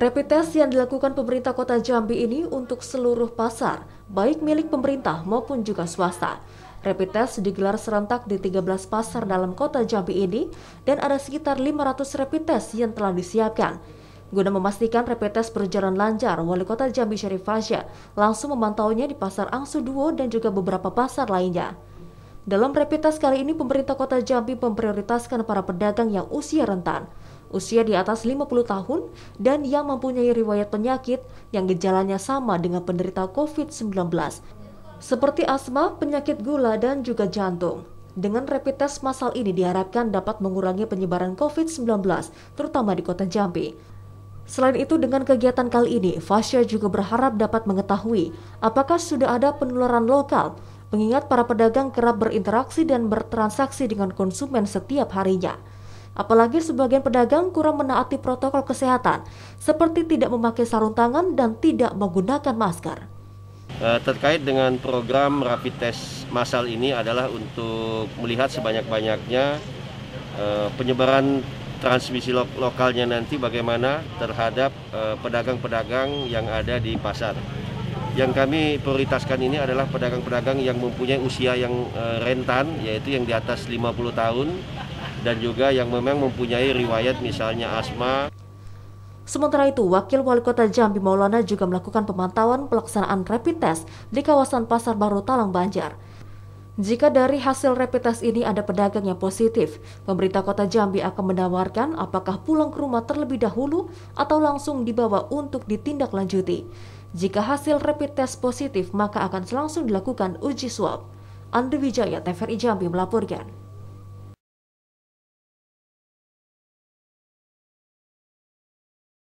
Rapid test yang dilakukan pemerintah kota Jambi ini untuk seluruh pasar, baik milik pemerintah maupun juga swasta. Rapid test digelar serentak di 13 pasar dalam kota Jambi ini dan ada sekitar 500 rapid test yang telah disiapkan. Guna memastikan rapid test berjalan lancar, Wali Kota Jambi Syarif Fasya langsung memantaunya di Pasar Angsu Duo dan juga beberapa pasar lainnya. Dalam rapid test kali ini, pemerintah kota Jambi memprioritaskan para pedagang yang usia rentan usia di atas 50 tahun, dan yang mempunyai riwayat penyakit yang gejalanya sama dengan penderita COVID-19, seperti asma, penyakit gula, dan juga jantung. Dengan rapid test masal ini diharapkan dapat mengurangi penyebaran COVID-19, terutama di kota Jambi. Selain itu, dengan kegiatan kali ini, Fasya juga berharap dapat mengetahui apakah sudah ada penularan lokal, mengingat para pedagang kerap berinteraksi dan bertransaksi dengan konsumen setiap harinya. Apalagi sebagian pedagang kurang menaati protokol kesehatan, seperti tidak memakai sarung tangan dan tidak menggunakan masker. Eh, terkait dengan program rapid test massal ini adalah untuk melihat sebanyak-banyaknya eh, penyebaran transmisi lo lokalnya nanti bagaimana terhadap eh, pedagang-pedagang yang ada di pasar. Yang kami prioritaskan ini adalah pedagang-pedagang yang mempunyai usia yang rentan, yaitu yang di atas 50 tahun, dan juga yang memang mempunyai riwayat misalnya asma. Sementara itu, Wakil Wali Kota Jambi Maulana juga melakukan pemantauan pelaksanaan rapid test di kawasan Pasar Baru Talang Banjar. Jika dari hasil rapid test ini ada pedagang yang positif, pemerintah kota Jambi akan menawarkan apakah pulang ke rumah terlebih dahulu atau langsung dibawa untuk ditindaklanjuti. Jika hasil rapid test positif, maka akan langsung dilakukan uji swab. Andri Wijaya, TVRI Jambi melaporkan.